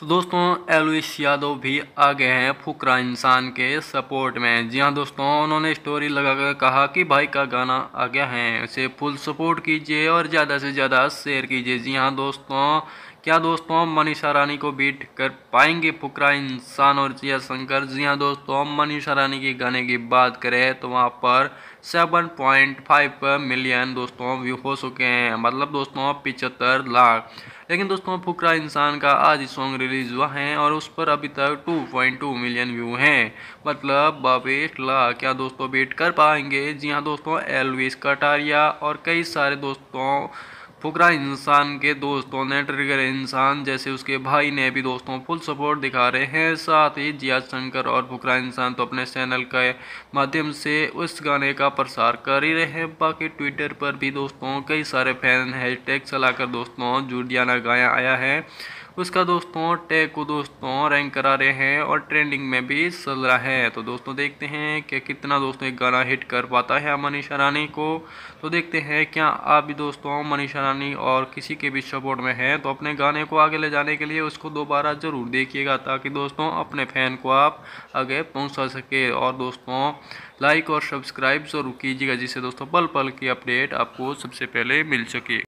तो दोस्तों एलविश यादव भी आ गए हैं फुकरा इंसान के सपोर्ट में जी हाँ दोस्तों उन्होंने स्टोरी लगाकर कहा कि भाई का गाना आ गया है उसे फुल सपोर्ट कीजिए और ज़्यादा से ज़्यादा शेयर कीजिए जी हाँ दोस्तों क्या दोस्तों मनीषा रानी को बीट कर पाएंगे फुकरा इंसान और जिया शंकर जी हाँ दोस्तों मनीषा रानी के गाने की बात करें तो वहाँ पर 7.5 मिलियन दोस्तों व्यू हो चुके हैं मतलब दोस्तों पिचहत्तर लाख लेकिन दोस्तों फुकरा इंसान का आज ही सॉन्ग रिलीज़ हुआ है और उस पर अभी तक 2.2 मिलियन व्यू हैं मतलब बावेट ला क्या दोस्तों वेट कर पाएंगे जी हाँ दोस्तों एलविस कटारिया और कई सारे दोस्तों फुकरा इंसान के दोस्तों ने ट्रिगर इंसान जैसे उसके भाई ने भी दोस्तों फुल सपोर्ट दिखा रहे हैं साथ ही जिया शंकर और फुकरा इंसान तो अपने चैनल के माध्यम से उस गाने का प्रसार कर ही रहे हैं बाकी ट्विटर पर भी दोस्तों कई सारे फैन हैशटैग चलाकर दोस्तों जाना गाया आया है उसका दोस्तों टैग को दोस्तों रैंक करा रहे हैं और ट्रेंडिंग में भी चल रहा है तो दोस्तों देखते हैं कि कितना दोस्तों एक गाना हिट कर पाता है मनीषा रानी को तो देखते हैं क्या आप भी दोस्तों मनीषा रानी और किसी के भी सपोर्ट में हैं तो अपने गाने को आगे ले जाने के लिए उसको दोबारा ज़रूर देखिएगा ताकि दोस्तों अपने फ़ैन को आप आगे पहुँचा सके और दोस्तों लाइक और सब्सक्राइब ज़रूर कीजिएगा जिससे दोस्तों पल पल की अपडेट आपको सबसे पहले मिल सके